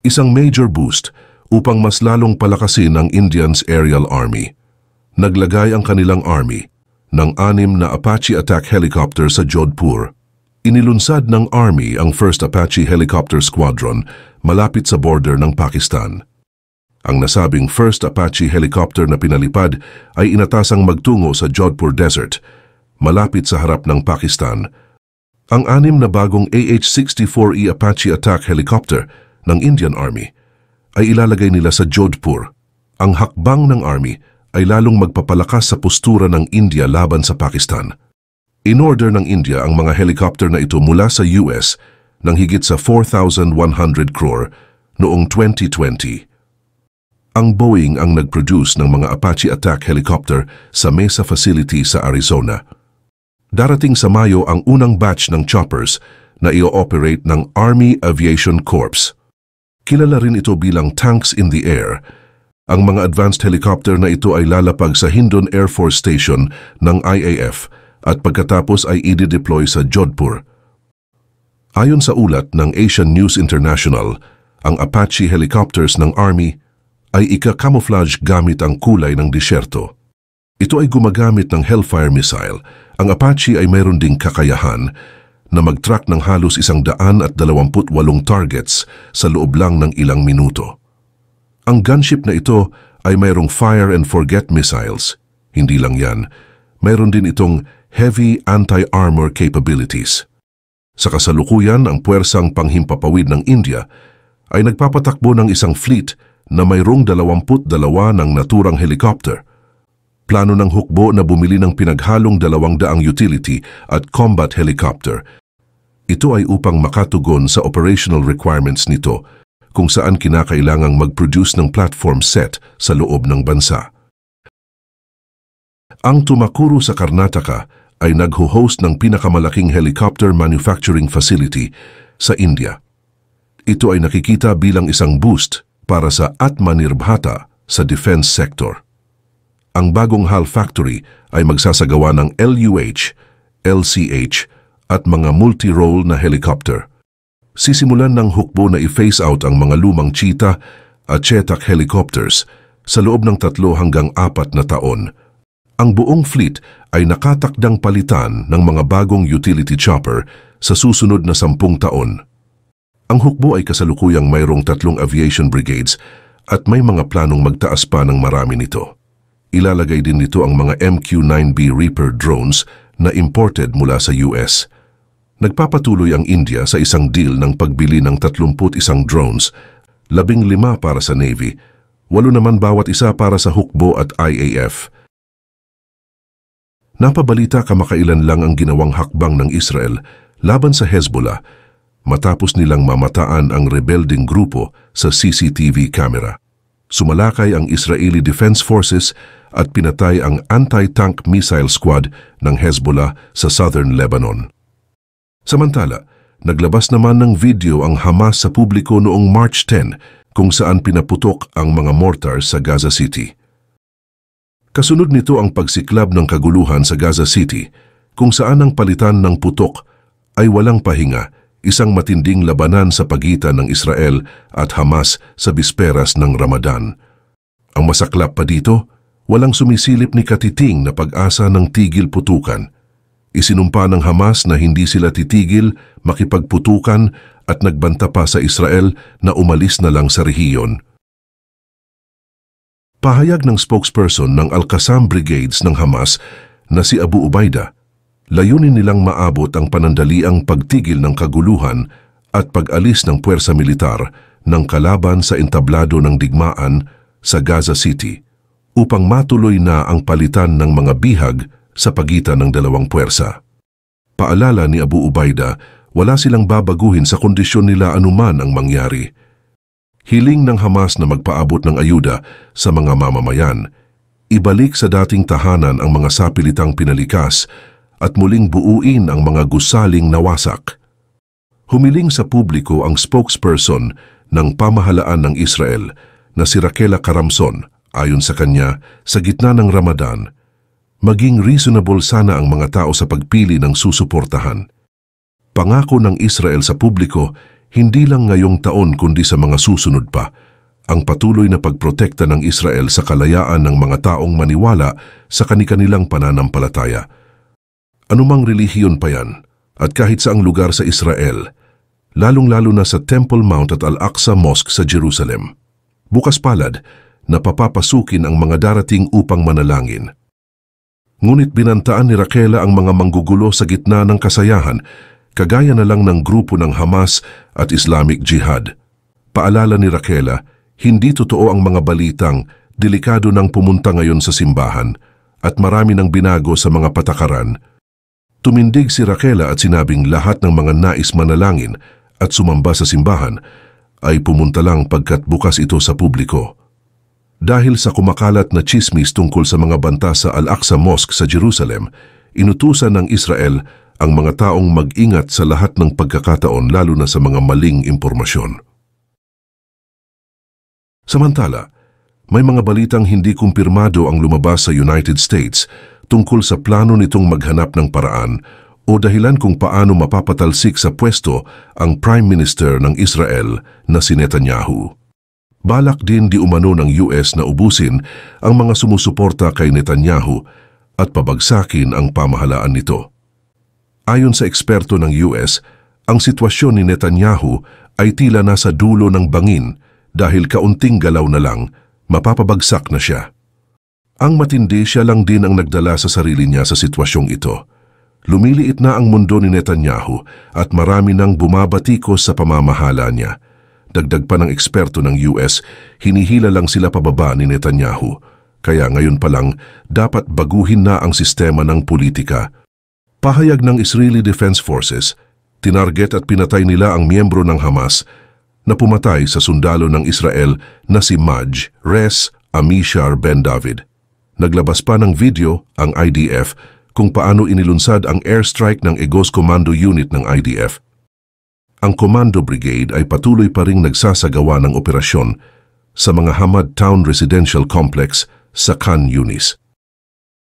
Isang major boost upang mas lalong palakasin ang Indians Aerial Army. Naglagay ang kanilang army ng anim na Apache attack helicopter sa Jodhpur. Inilunsad ng Army ang 1st Apache Helicopter Squadron malapit sa border ng Pakistan. Ang nasabing 1st Apache helicopter na pinalipad ay inatasang magtungo sa Jodhpur Desert, malapit sa harap ng Pakistan. Ang anim na bagong AH-64E Apache attack helicopter ng Indian Army ay ilalagay nila sa Jodhpur. Ang hakbang ng Army ay lalong magpapalakas sa postura ng India laban sa Pakistan. In order ng India ang mga helicopter na ito mula sa US ng higit sa 4,100 crore noong 2020. Ang Boeing ang nag-produce ng mga Apache attack helicopter sa Mesa Facility sa Arizona. Darating sa Mayo ang unang batch ng choppers na i-operate ng Army Aviation Corps. Kilala rin ito bilang tanks in the air. Ang mga advanced helicopter na ito ay lalapag sa Hindon Air Force Station ng IAF at pagkatapos ay i deploy sa Jodhpur. Ayon sa ulat ng Asian News International, ang Apache helicopters ng Army ay ika-camouflage gamit ang kulay ng disyerto. Ito ay gumagamit ng Hellfire missile. Ang Apache ay mayroon ding kakayahan na mag-track ng halos isang daan at dalawamput walong targets sa loob lang ng ilang minuto. Ang gunship na ito ay mayroong fire and forget missiles. Hindi lang yan, mayroon din itong heavy anti-armor capabilities. Sa kasalukuyan, ang puwersang panghimpapawid ng India ay nagpapatakbo ng isang fleet na mayroong 22 ng naturang helicopter – plano ng hukbo na bumili ng pinaghalong dalawang daang utility at combat helicopter ito ay upang makatugon sa operational requirements nito kung saan kinakailangang mag-produce ng platform set sa loob ng bansa. Ang tumakuro sa Karnataka ay nagho-host ng pinakamalaking helicopter manufacturing facility sa India. Ito ay nakikita bilang isang boost para sa Atmanirbhata sa defense sector. Ang bagong HAL factory ay magsasagawa ng LUH, LCH, at mga multi-role na helicopter. Sisimulan ng hukbo na i-phase out ang mga lumang cheetah at chetak helicopters sa loob ng tatlo hanggang apat na taon. Ang buong fleet ay nakatakdang palitan ng mga bagong utility chopper sa susunod na sampung taon. Ang hukbo ay kasalukuyang mayroong tatlong aviation brigades at may mga planong magtaas pa ng marami nito. Ilalagay din nito ang mga MQ-9B Reaper drones na imported mula sa US. Nagpapatuloy ang India sa isang deal ng pagbili ng 31 drones, 15 para sa Navy, 8 naman bawat isa para sa Hukbo at IAF. Napabalita kamakailan lang ang ginawang hakbang ng Israel laban sa Hezbollah matapos nilang mamataan ang rebelding grupo sa CCTV camera. Sumalakay ang Israeli Defense Forces at pinatay ang anti-tank missile squad ng Hezbollah sa southern Lebanon. Samantala, naglabas naman ng video ang Hamas sa publiko noong March 10 kung saan pinaputok ang mga mortar sa Gaza City. Kasunod nito ang pagsiklab ng kaguluhan sa Gaza City kung saan ang palitan ng putok ay walang pahinga, isang matinding labanan sa pagitan ng Israel at Hamas sa bisperas ng Ramadan. Ang masaklap pa dito, walang sumisilip ni katiting na pag-asa ng tigil putukan – Isinumpa ng Hamas na hindi sila titigil, makipagputukan at nagbanta pa sa Israel na umalis na lang sa rehiyon. Pahayag ng spokesperson ng Al-Qassam Brigades ng Hamas na si Abu Ubaida, layunin nilang maabot ang panandaliang pagtigil ng kaguluhan at pag-alis ng puwersa militar ng kalaban sa entablado ng digmaan sa Gaza City upang matuloy na ang palitan ng mga bihag sa pagitan ng dalawang puwersa. Paalala ni Abu Ubaida, wala silang babaguhin sa kondisyon nila anuman ang mangyari. Hiling ng Hamas na magpaabot ng ayuda sa mga mamamayan, ibalik sa dating tahanan ang mga sapilitang pinalikas at muling buuin ang mga gusaling nawasak. Humiling sa publiko ang spokesperson ng pamahalaan ng Israel na si Rakela Karamson ayon sa kanya sa gitna ng Ramadan Maging reasonable sana ang mga tao sa pagpili ng susuportahan. Pangako ng Israel sa publiko, hindi lang ngayong taon kundi sa mga susunod pa, ang patuloy na pagprotekta ng Israel sa kalayaan ng mga taong maniwala sa kanikanilang pananampalataya. Anumang relihiyon pa yan, at kahit saang lugar sa Israel, lalong-lalo na sa Temple Mount at Al-Aqsa Mosque sa Jerusalem. Bukas palad, napapapasukin ang mga darating upang manalangin – Ngunit binantaan ni Raquela ang mga manggugulo sa gitna ng kasayahan, kagaya na lang ng grupo ng Hamas at Islamic Jihad. Paalala ni Raquela, hindi totoo ang mga balitang delikado nang pumunta ngayon sa simbahan at marami nang binago sa mga patakaran. Tumindig si Raquela at sinabing lahat ng mga nais manalangin at sumamba sa simbahan ay pumunta lang pagkat bukas ito sa publiko. Dahil sa kumakalat na chismis tungkol sa mga banta sa Al-Aqsa Mosque sa Jerusalem, inutusan ng Israel ang mga taong mag-ingat sa lahat ng pagkakataon lalo na sa mga maling impormasyon. Samantala, may mga balitang hindi kumpirmado ang lumabas sa United States tungkol sa plano nitong maghanap ng paraan o dahilan kung paano mapapatalsik sa pwesto ang Prime Minister ng Israel na si Netanyahu. Balak din di umano ng US na ubusin ang mga sumusuporta kay Netanyahu at pabagsakin ang pamahalaan nito. Ayon sa eksperto ng US, ang sitwasyon ni Netanyahu ay tila nasa dulo ng bangin dahil kaunting galaw na lang, mapapabagsak na siya. Ang matindi siya lang din ang nagdala sa sarili niya sa sitwasyong ito. Lumiliit na ang mundo ni Netanyahu at marami nang bumabatikos sa pamamahala niya – Dagdag pa ng eksperto ng US, hinihila lang sila pababa ni Netanyahu. Kaya ngayon pa lang, dapat baguhin na ang sistema ng politika. Pahayag ng Israeli Defense Forces, tinarget at pinatay nila ang miyembro ng Hamas na pumatay sa sundalo ng Israel na si Maj Res Amishar Ben David. Naglabas pa ng video ang IDF kung paano inilunsad ang airstrike ng Egos Commando Unit ng IDF ang Commando Brigade ay patuloy pa ring nagsasagawa ng operasyon sa mga Hamad Town Residential Complex sa Khan Yunis.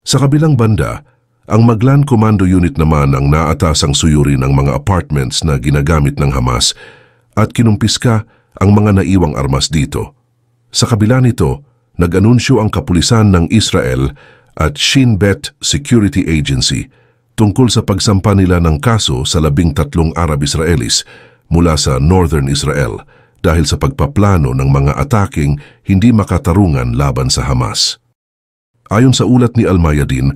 Sa kabilang banda, ang Maglan Commando Unit naman ang naatasang suyurin ang mga apartments na ginagamit ng Hamas at kinumpiska ang mga naiwang armas dito. Sa kabila nito, nag-anunsyo ang kapulisan ng Israel at Shin Bet Security Agency tungkol sa pagsampa nila ng kaso sa labing tatlong Arab Israelis mula sa Northern Israel dahil sa pagpaplano ng mga ataking hindi makatarungan laban sa Hamas. Ayon sa ulat ni Almayadin,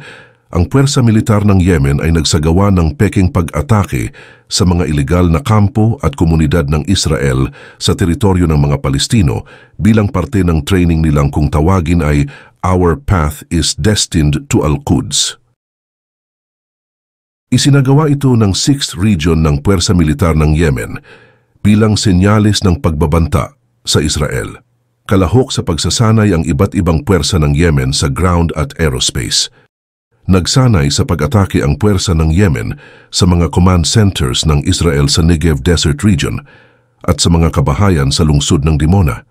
ang puwersa militar ng Yemen ay nagsagawa ng peking pag-atake sa mga ilegal na kampo at komunidad ng Israel sa teritoryo ng mga Palestino bilang parte ng training nilang kung tawagin ay Our Path is Destined to Al-Quds. Isinagawa ito ng 6th Region ng Pwersa Militar ng Yemen bilang senyales ng pagbabanta sa Israel. Kalahok sa pagsasanay ang iba't ibang puwersa ng Yemen sa ground at aerospace. Nagsanay sa pag-atake ang puwersa ng Yemen sa mga command centers ng Israel sa Negev Desert Region at sa mga kabahayan sa lungsod ng Dimona.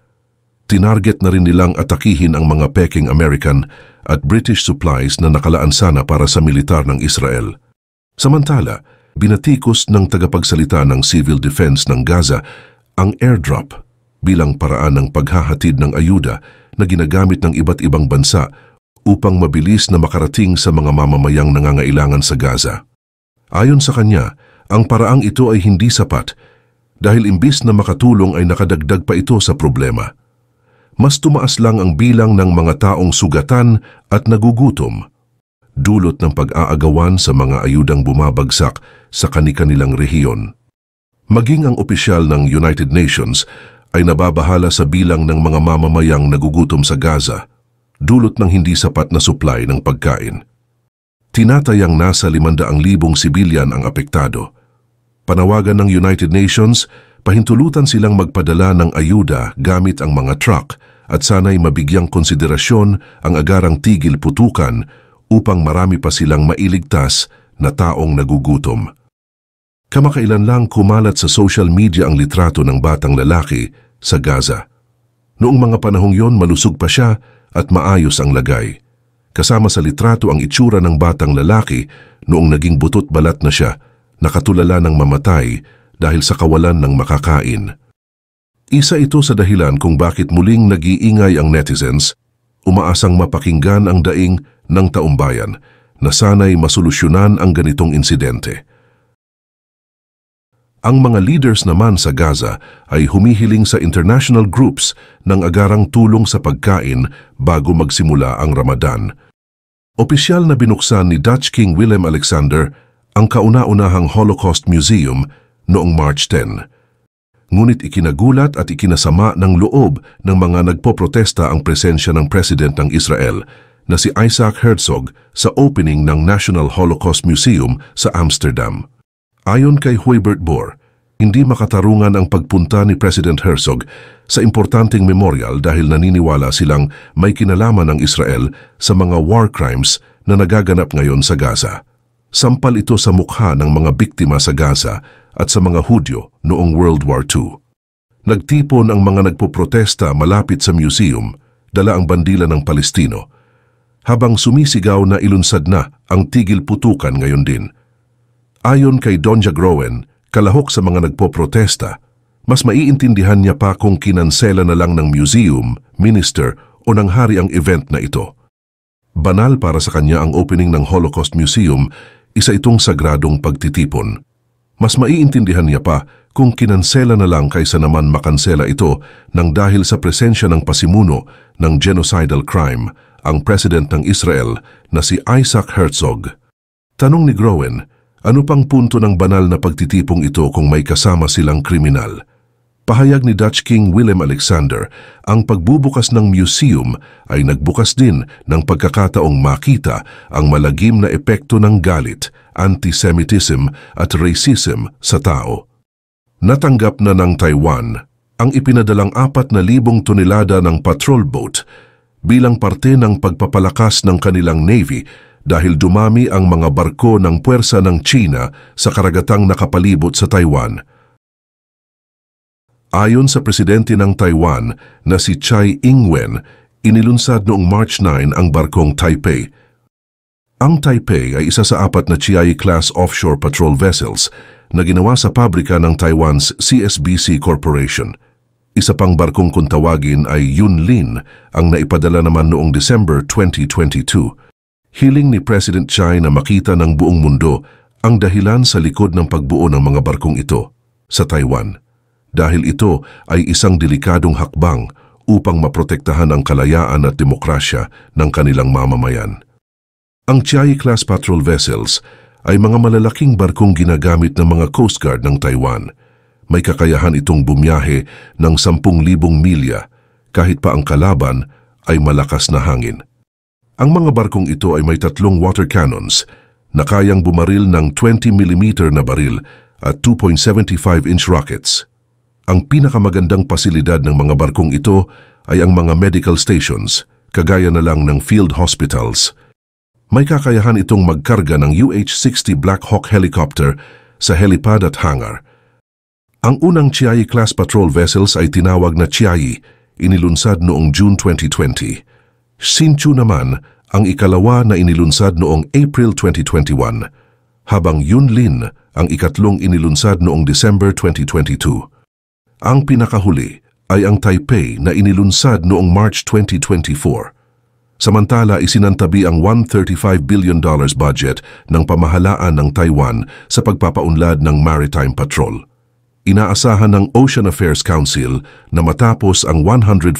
Tinarget na rin nilang atakihin ang mga peking American at British supplies na nakalaan sana para sa militar ng Israel. Samantala, binatikos ng tagapagsalita ng Civil Defense ng Gaza ang airdrop bilang paraan ng paghahatid ng ayuda na ginagamit ng iba't ibang bansa upang mabilis na makarating sa mga mamamayang nangangailangan sa Gaza. Ayon sa kanya, ang paraang ito ay hindi sapat dahil imbis na makatulong ay nakadagdag pa ito sa problema. Mas tumaas lang ang bilang ng mga taong sugatan at nagugutom dulot ng pag-aagawan sa mga ayudang bumabagsak sa kanikanilang rehiyon. Maging ang opisyal ng United Nations ay nababahala sa bilang ng mga mamamayang nagugutom sa Gaza, dulot ng hindi sapat na supply ng pagkain. Tinatayang nasa 500,000 sibilyan ang apektado. Panawagan ng United Nations, pahintulutan silang magpadala ng ayuda gamit ang mga truck at sana'y mabigyang konsiderasyon ang agarang tigil putukan upang marami pa silang mailigtas na taong nagugutom. Kamakailan lang kumalat sa social media ang litrato ng batang lalaki sa Gaza. Noong mga panahong yon malusog pa siya at maayos ang lagay. Kasama sa litrato ang itsura ng batang lalaki noong naging butot balat na siya, nakatulala ng mamatay dahil sa kawalan ng makakain. Isa ito sa dahilan kung bakit muling nag-iingay ang netizens umaasang mapakinggan ang daing ng taumbayan na sana'y masolusyonan ang ganitong insidente. Ang mga leaders naman sa Gaza ay humihiling sa international groups ng agarang tulong sa pagkain bago magsimula ang Ramadan. Opisyal na binuksan ni Dutch King Willem Alexander ang kauna-unahang Holocaust Museum noong March 10 ngunit ikinagulat at ikinasama ng loob ng mga nagpoprotesta ang presensya ng President ng Israel na si Isaac Herzog sa opening ng National Holocaust Museum sa Amsterdam. Ayon kay Huibert Bohr, hindi makatarungan ang pagpunta ni President Herzog sa importanteng memorial dahil naniniwala silang may kinalaman ng Israel sa mga war crimes na nagaganap ngayon sa Gaza. Sampal ito sa mukha ng mga biktima sa Gaza at sa mga Hudyo noong World War II. Nagtipon ang mga nagpoprotesta malapit sa museum, dala ang bandila ng Palestino, habang sumisigaw na ilunsad na ang tigil putukan ngayon din. Ayon kay Donja Groen, kalahok sa mga nagpoprotesta, mas maiintindihan niya pa kung kinansela na lang ng museum, minister o ng hari ang event na ito. Banal para sa kanya ang opening ng Holocaust Museum, isa itong sagradong pagtitipon. Mas maiintindihan niya pa kung kinansela na lang kaysa naman makansela ito nang dahil sa presensya ng pasimuno ng genocidal crime ang president ng Israel na si Isaac Herzog. Tanong ni Groen, ano pang punto ng banal na pagtitipong ito kung may kasama silang kriminal? Pahayag ni Dutch King Willem Alexander, ang pagbubukas ng museum ay nagbukas din ng pagkakataong makita ang malagim na epekto ng galit, antisemitism at racism sa tao. Natanggap na ng Taiwan ang ipinadalang na libong tonelada ng patrol boat bilang parte ng pagpapalakas ng kanilang navy dahil dumami ang mga barko ng puwersa ng China sa karagatang nakapalibot sa Taiwan. Ayon sa presidente ng Taiwan na si Tsai Ing-wen, inilunsad noong March 9 ang barkong Taipei. Ang Taipei ay isa sa apat na chiayi class offshore patrol vessels na ginawa sa pabrika ng Taiwan's CSBC Corporation. Isa pang barkong kuntawagin tawagin ay Yunlin ang naipadala naman noong December 2022. Hiling ni President Tsai na makita ng buong mundo ang dahilan sa likod ng pagbuo ng mga barkong ito sa Taiwan dahil ito ay isang delikadong hakbang upang maprotektahan ang kalayaan at demokrasya ng kanilang mamamayan. Ang Chiayi-class patrol vessels ay mga malalaking barkong ginagamit ng mga Coast Guard ng Taiwan. May kakayahan itong bumiyahe ng 10,000 milya kahit pa ang kalaban ay malakas na hangin. Ang mga barkong ito ay may tatlong water cannons na kayang bumaril ng 20mm na baril at 2.75-inch rockets. Ang pinakamagandang pasilidad ng mga barkong ito ay ang mga medical stations, kagaya na lang ng field hospitals. May kakayahan itong magkarga ng UH-60 Black Hawk helicopter sa helipad at hangar. Ang unang Chiayi class patrol vessels ay tinawag na Chiayi, inilunsad noong June 2020. Sinchu naman ang ikalawa na inilunsad noong April 2021, habang Yunlin ang ikatlong inilunsad noong December 2022. Ang pinakahuli ay ang Taipei na inilunsad noong March 2024. Samantala, isinantabi ang $135 billion budget ng pamahalaan ng Taiwan sa pagpapaunlad ng Maritime Patrol. Inaasahan ng Ocean Affairs Council na matapos ang 141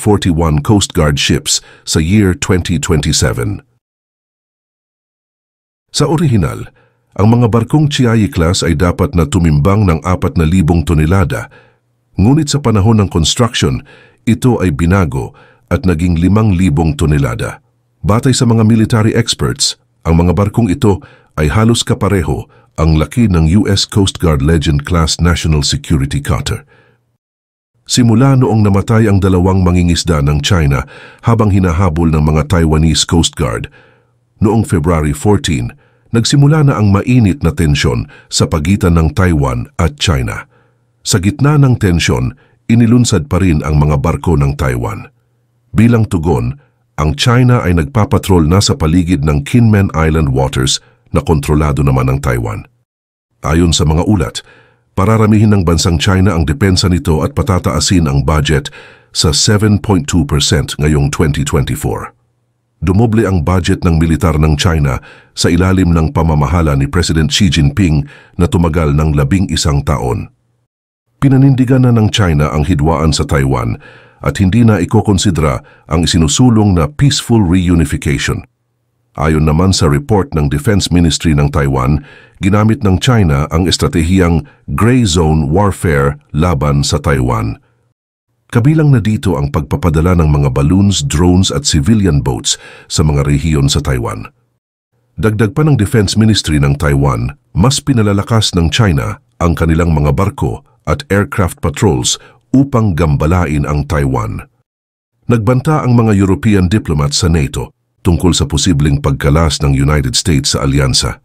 Coast Guard ships sa year 2027. Sa orihinal, ang mga barkong Chiayi class ay dapat na tumimbang ng 4,000 tonelada Ngunit sa panahon ng construction, ito ay binago at naging 5,000 tonelada. Batay sa mga military experts, ang mga barkong ito ay halos kapareho ang laki ng US Coast Guard Legend Class National Security Cutter. Simula noong namatay ang dalawang mangingisda ng China habang hinahabol ng mga Taiwanese Coast Guard, noong February 14, nagsimula na ang mainit na tensyon sa pagitan ng Taiwan at China. Sa gitna ng tensyon, inilunsad pa rin ang mga barko ng Taiwan. Bilang tugon, ang China ay nagpapatrol na sa paligid ng Kinmen Island waters na kontrolado naman ng Taiwan. Ayon sa mga ulat, pararamihin ng bansang China ang depensa nito at patataasin ang budget sa 7.2% ngayong 2024. Dumoble ang budget ng militar ng China sa ilalim ng pamamahala ni President Xi Jinping na tumagal ng labing isang taon. Pinanindigan na ng China ang hidwaan sa Taiwan at hindi na ikokonsidera ang isinusulong na peaceful reunification. Ayon naman sa report ng Defense Ministry ng Taiwan, ginamit ng China ang estratehiyang Gray Zone Warfare laban sa Taiwan. Kabilang na dito ang pagpapadala ng mga balloons, drones at civilian boats sa mga rehiyon sa Taiwan. Dagdag pa ng Defense Ministry ng Taiwan, mas pinalalakas ng China ang kanilang mga barko at aircraft patrols upang gambalain ang Taiwan. Nagbanta ang mga European diplomat sa NATO tungkol sa posibleng pagkalas ng United States sa alyansa.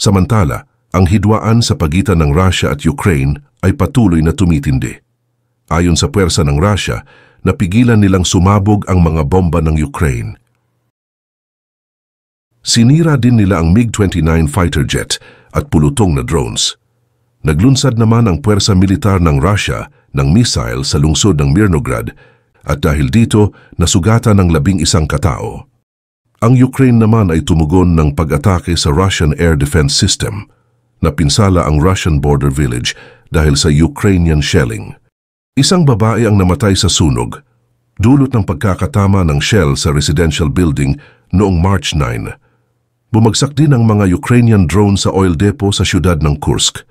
Samantala, ang hidwaan sa pagitan ng Russia at Ukraine ay patuloy na tumitindi. Ayon sa puwersa ng Russia, napigilan nilang sumabog ang mga bomba ng Ukraine. Sinira din nila ang MiG-29 fighter jet at pulutong na drones. Naglunsad naman ang puwersa militar ng Russia ng missile sa lungsod ng Mirnograd at dahil dito nasugata ng labing isang katao. Ang Ukraine naman ay tumugon ng pag-atake sa Russian Air Defense System na pinsala ang Russian border village dahil sa Ukrainian shelling. Isang babae ang namatay sa sunog dulot ng pagkakatama ng shell sa residential building noong March 9. Bumagsak din ang mga Ukrainian drone sa oil depot sa siyudad ng Kursk.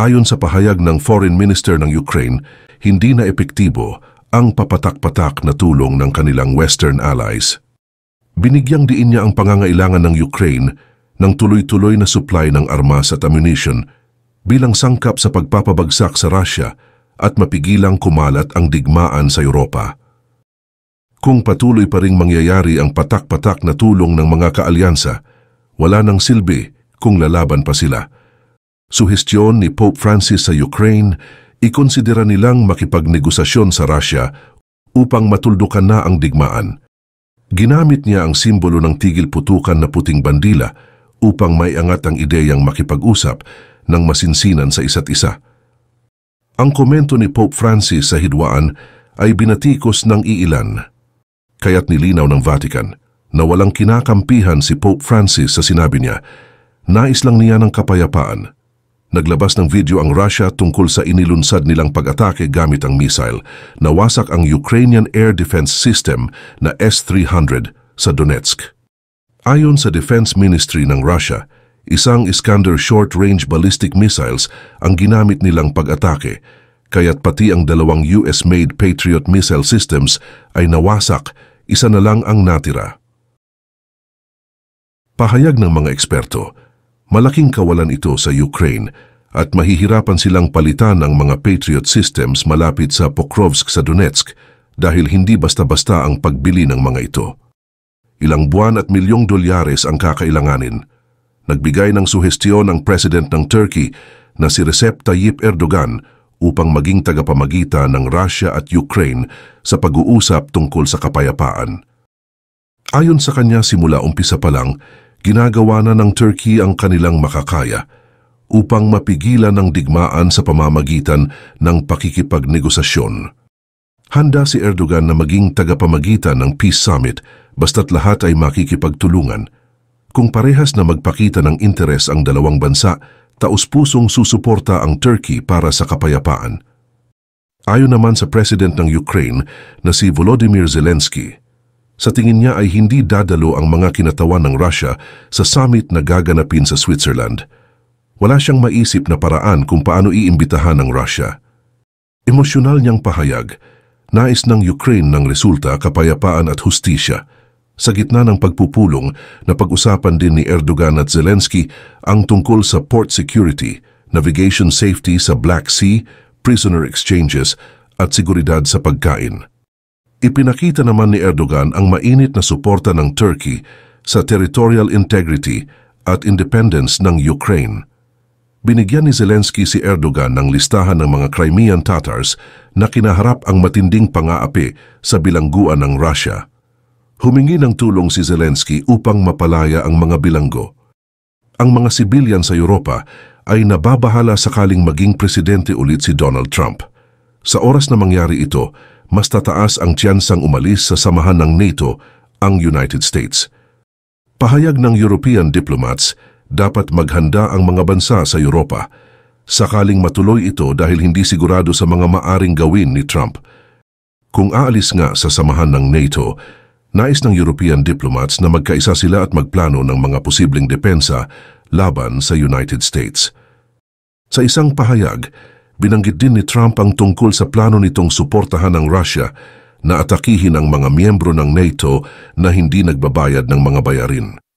Ayon sa pahayag ng Foreign Minister ng Ukraine, hindi na epektibo ang papatak-patak na tulong ng kanilang Western allies. Binigyang diin niya ang pangangailangan ng Ukraine ng tuloy-tuloy na supply ng armas at ammunition bilang sangkap sa pagpapabagsak sa Russia at mapigilang kumalat ang digmaan sa Europa. Kung patuloy pa ring mangyayari ang patak-patak na tulong ng mga kaalyansa, wala nang silbi kung lalaban pa sila suhestyon ni Pope Francis sa Ukraine, ikonsidera nilang makipagnegosasyon sa Russia upang matuldukan na ang digmaan. Ginamit niya ang simbolo ng tigil putukan na puting bandila upang maiangat ang ideyang makipag-usap ng masinsinan sa isa't isa. Ang komento ni Pope Francis sa hidwaan ay binatikos ng iilan, kaya't nilinaw ng Vatican na walang kinakampihan si Pope Francis sa sinabi niya, nais lang niya ng kapayapaan Naglabas ng video ang Russia tungkol sa inilunsad nilang pag-atake gamit ang missile. Nawasak ang Ukrainian Air Defense System na S-300 sa Donetsk. Ayon sa Defense Ministry ng Russia, isang Iskander short-range ballistic missiles ang ginamit nilang pag-atake, kaya't pati ang dalawang US-made Patriot missile systems ay nawasak, isa na lang ang natira. Pahayag ng mga eksperto, malaking kawalan ito sa Ukraine at mahihirapan silang palitan ang mga Patriot systems malapit sa Pokrovsk sa Donetsk dahil hindi basta-basta ang pagbili ng mga ito. Ilang buwan at milyong dolyares ang kakailanganin. Nagbigay ng suhestiyon ang President ng Turkey na si Recep Tayyip Erdogan upang maging tagapamagitan ng Russia at Ukraine sa pag-uusap tungkol sa kapayapaan. Ayon sa kanya simula umpisa pa lang, ginagawa na ng Turkey ang kanilang makakaya upang mapigilan ang digmaan sa pamamagitan ng pakikipagnegosasyon. Handa si Erdogan na maging tagapamagitan ng peace summit basta't lahat ay makikipagtulungan. Kung parehas na magpakita ng interes ang dalawang bansa, taus-pusong susuporta ang Turkey para sa kapayapaan. Ayon naman sa President ng Ukraine na si Volodymyr Zelensky, sa tingin niya ay hindi dadalo ang mga kinatawan ng Russia sa summit na gaganapin sa Switzerland. Wala siyang maisip na paraan kung paano iimbitahan ng Russia. Emosyonal niyang pahayag, nais ng Ukraine ng resulta kapayapaan at hustisya. Sa gitna ng pagpupulong, na pag usapan din ni Erdogan at Zelensky ang tungkol sa port security, navigation safety sa Black Sea, prisoner exchanges at seguridad sa pagkain. Ipinakita naman ni Erdogan ang mainit na suporta ng Turkey sa territorial integrity at independence ng Ukraine. Binigyan ni Zelensky si Erdogan ng listahan ng mga Crimean Tatars na kinaharap ang matinding pangaapi sa bilangguan ng Russia. Humingi ng tulong si Zelensky upang mapalaya ang mga bilanggo. Ang mga sibilyan sa Europa ay nababahala sakaling maging presidente ulit si Donald Trump. Sa oras na mangyari ito, mas tataas ang tiyansang umalis sa samahan ng NATO ang United States. Pahayag ng European diplomats, dapat maghanda ang mga bansa sa Europa sakaling matuloy ito dahil hindi sigurado sa mga maaring gawin ni Trump. Kung aalis nga sa samahan ng NATO, nais ng European diplomats na magkaisa sila at magplano ng mga posibleng depensa laban sa United States. Sa isang pahayag, Binanggit din ni Trump ang tungkol sa plano nitong suportahan ng Russia na atakihin ang mga miyembro ng NATO na hindi nagbabayad ng mga bayarin.